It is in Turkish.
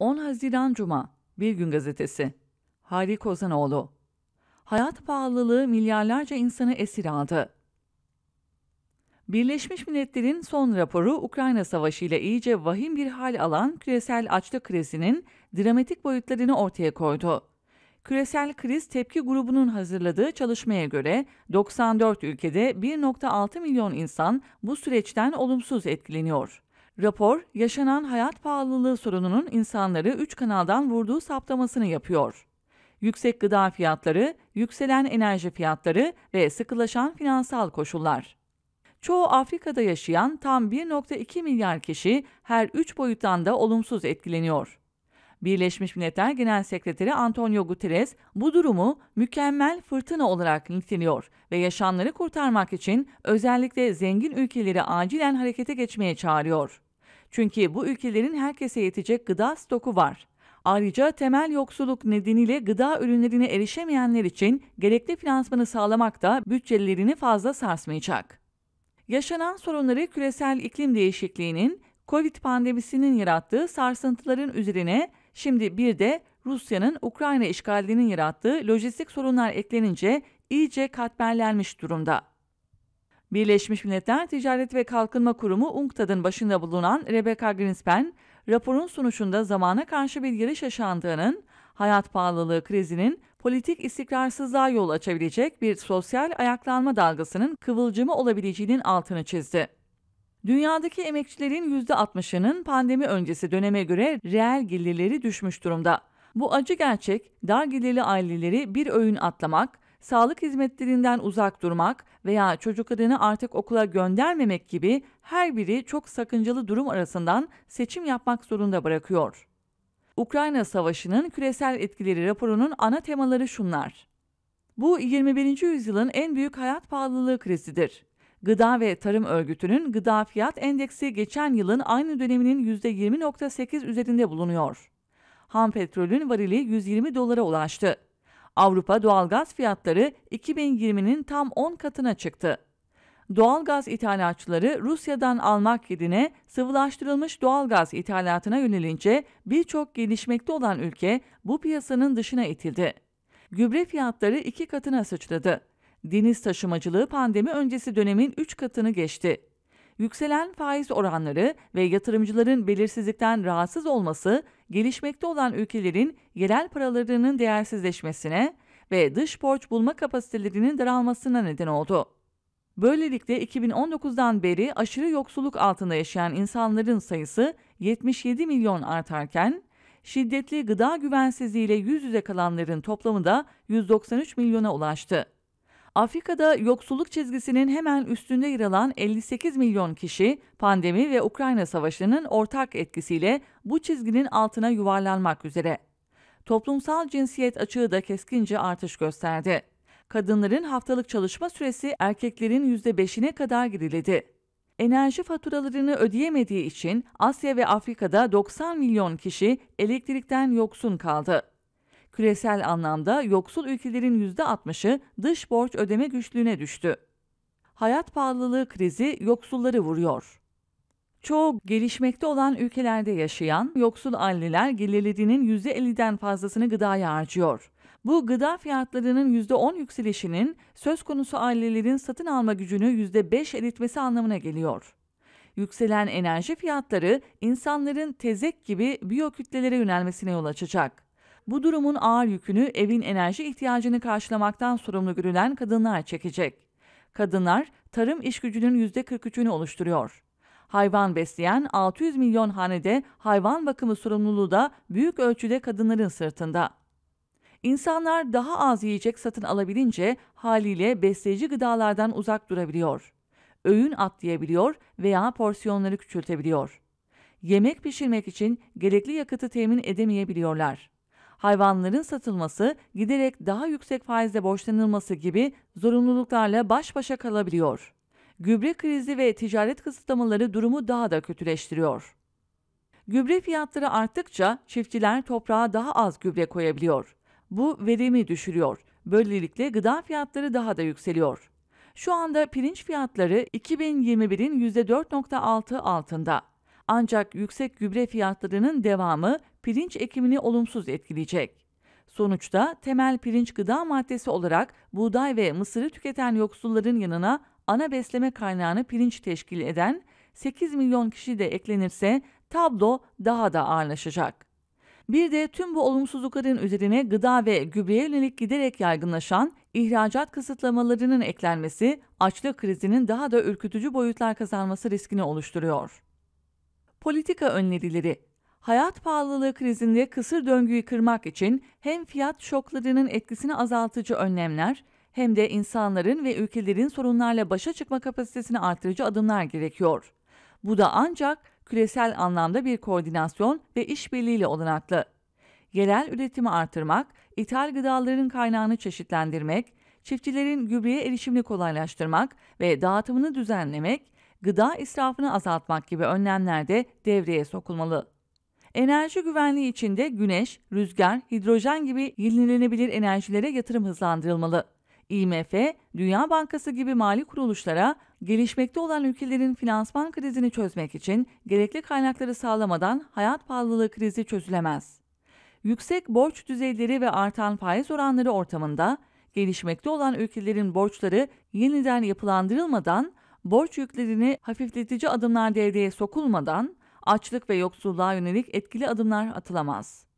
10 Haziran Cuma Bir Gün Gazetesi Hayri Kozanoğlu Hayat pahalılığı milyarlarca insanı esir aldı. Birleşmiş Milletler'in son raporu Ukrayna Savaşı ile iyice vahim bir hal alan küresel açlık krizinin dramatik boyutlarını ortaya koydu. Küresel Kriz Tepki Grubu'nun hazırladığı çalışmaya göre 94 ülkede 1.6 milyon insan bu süreçten olumsuz etkileniyor. Rapor, yaşanan hayat pahalılığı sorununun insanları üç kanaldan vurduğu saptamasını yapıyor. Yüksek gıda fiyatları, yükselen enerji fiyatları ve sıkılaşan finansal koşullar. Çoğu Afrika'da yaşayan tam 1.2 milyar kişi her üç boyuttan da olumsuz etkileniyor. Birleşmiş Milletler Genel Sekreteri Antonio Guterres bu durumu mükemmel fırtına olarak niteliyor ve yaşamları kurtarmak için özellikle zengin ülkeleri acilen harekete geçmeye çağırıyor. Çünkü bu ülkelerin herkese yetecek gıda stoku var. Ayrıca temel yoksulluk nedeniyle gıda ürünlerine erişemeyenler için gerekli finansmanı sağlamak da bütçelerini fazla sarsmayacak. Yaşanan sorunları küresel iklim değişikliğinin, Covid pandemisinin yarattığı sarsıntıların üzerine şimdi bir de Rusya'nın Ukrayna işgalinin yarattığı lojistik sorunlar eklenince iyice katmerlenmiş durumda. Birleşmiş Milletler Ticaret ve Kalkınma Kurumu UNCTAD'ın başında bulunan Rebecca Greenspan, raporun sonucunda zamana karşı bir yarış yaşandığının, hayat pahalılığı krizinin politik istikrarsızlığa yol açabilecek bir sosyal ayaklanma dalgasının kıvılcımı olabileceğinin altını çizdi. Dünyadaki emekçilerin %60'ının pandemi öncesi döneme göre reel gelirleri düşmüş durumda. Bu acı gerçek, dar gelirli aileleri bir öğün atlamak, sağlık hizmetlerinden uzak durmak veya çocuk adını artık okula göndermemek gibi her biri çok sakıncalı durum arasından seçim yapmak zorunda bırakıyor. Ukrayna Savaşı'nın küresel etkileri raporunun ana temaları şunlar. Bu 21. yüzyılın en büyük hayat pahalılığı krizidir. Gıda ve Tarım Örgütü'nün gıda fiyat endeksi geçen yılın aynı döneminin %20.8 üzerinde bulunuyor. Ham petrolün varili 120 dolara ulaştı. Avrupa doğalgaz fiyatları 2020'nin tam 10 katına çıktı. Doğalgaz ithalatçıları Rusya'dan almak yerine sıvılaştırılmış doğalgaz ithalatına yönelince birçok gelişmekte olan ülke bu piyasanın dışına itildi. Gübre fiyatları iki katına sıçradı. Deniz taşımacılığı pandemi öncesi dönemin 3 katını geçti. Yükselen faiz oranları ve yatırımcıların belirsizlikten rahatsız olması, gelişmekte olan ülkelerin yerel paralarının değersizleşmesine ve dış borç bulma kapasitelerinin daralmasına neden oldu. Böylelikle 2019'dan beri aşırı yoksulluk altında yaşayan insanların sayısı 77 milyon artarken, şiddetli gıda güvensizliğiyle yüz yüze kalanların toplamı da 193 milyona ulaştı. Afrika'da yoksulluk çizgisinin hemen üstünde yer alan 58 milyon kişi pandemi ve Ukrayna Savaşı'nın ortak etkisiyle bu çizginin altına yuvarlanmak üzere. Toplumsal cinsiyet açığı da keskince artış gösterdi. Kadınların haftalık çalışma süresi erkeklerin %5'ine kadar geriledi. Enerji faturalarını ödeyemediği için Asya ve Afrika'da 90 milyon kişi elektrikten yoksun kaldı. Küresel anlamda yoksul ülkelerin %60'ı dış borç ödeme güçlüğüne düştü. Hayat pahalılığı krizi yoksulları vuruyor. Çoğu gelişmekte olan ülkelerde yaşayan yoksul aileler gelirlerinin %50'den fazlasını gıdaya harcıyor. Bu gıda fiyatlarının %10 yükselişinin söz konusu ailelerin satın alma gücünü %5 eritmesi anlamına geliyor. Yükselen enerji fiyatları insanların tezek gibi biyokütlelere yönelmesine yol açacak. Bu durumun ağır yükünü evin enerji ihtiyacını karşılamaktan sorumlu görülen kadınlar çekecek. Kadınlar tarım işgücünün %43'ünü oluşturuyor. Hayvan besleyen 600 milyon hanede hayvan bakımı sorumluluğu da büyük ölçüde kadınların sırtında. İnsanlar daha az yiyecek satın alabilince haliyle besleyici gıdalardan uzak durabiliyor. Öğün atlayabiliyor veya porsiyonları küçültebiliyor. Yemek pişirmek için gerekli yakıtı temin edemeyebiliyorlar hayvanların satılması, giderek daha yüksek faizle borçlanılması gibi zorunluluklarla baş başa kalabiliyor. Gübre krizi ve ticaret kısıtlamaları durumu daha da kötüleştiriyor. Gübre fiyatları arttıkça çiftçiler toprağa daha az gübre koyabiliyor. Bu verimi düşürüyor. Böylelikle gıda fiyatları daha da yükseliyor. Şu anda pirinç fiyatları 2021'in %4.6 altında. Ancak yüksek gübre fiyatlarının devamı pirinç ekimini olumsuz etkileyecek. Sonuçta temel pirinç gıda maddesi olarak buğday ve mısırı tüketen yoksulların yanına ana besleme kaynağını pirinç teşkil eden 8 milyon kişi de eklenirse tablo daha da ağırlaşacak. Bir de tüm bu olumsuzlukların üzerine gıda ve gübreye yönelik giderek yaygınlaşan ihracat kısıtlamalarının eklenmesi açlık krizinin daha da ürkütücü boyutlar kazanması riskini oluşturuyor politika önerileri hayat pahalılığı krizinde kısır döngüyü kırmak için hem fiyat şoklarının etkisini azaltıcı önlemler hem de insanların ve ülkelerin sorunlarla başa çıkma kapasitesini artırıcı adımlar gerekiyor. Bu da ancak küresel anlamda bir koordinasyon ve işbirliğiyle olanaklı. Yerel üretimi artırmak, ithal gıdaların kaynağını çeşitlendirmek, çiftçilerin gübreye erişimini kolaylaştırmak ve dağıtımını düzenlemek, gıda israfını azaltmak gibi önlemler de devreye sokulmalı. Enerji güvenliği için de güneş, rüzgar, hidrojen gibi yenilenebilir enerjilere yatırım hızlandırılmalı. IMF, Dünya Bankası gibi mali kuruluşlara gelişmekte olan ülkelerin finansman krizini çözmek için gerekli kaynakları sağlamadan hayat pahalılığı krizi çözülemez. Yüksek borç düzeyleri ve artan faiz oranları ortamında gelişmekte olan ülkelerin borçları yeniden yapılandırılmadan borç yüklerini hafifletici adımlar devreye sokulmadan açlık ve yoksulluğa yönelik etkili adımlar atılamaz.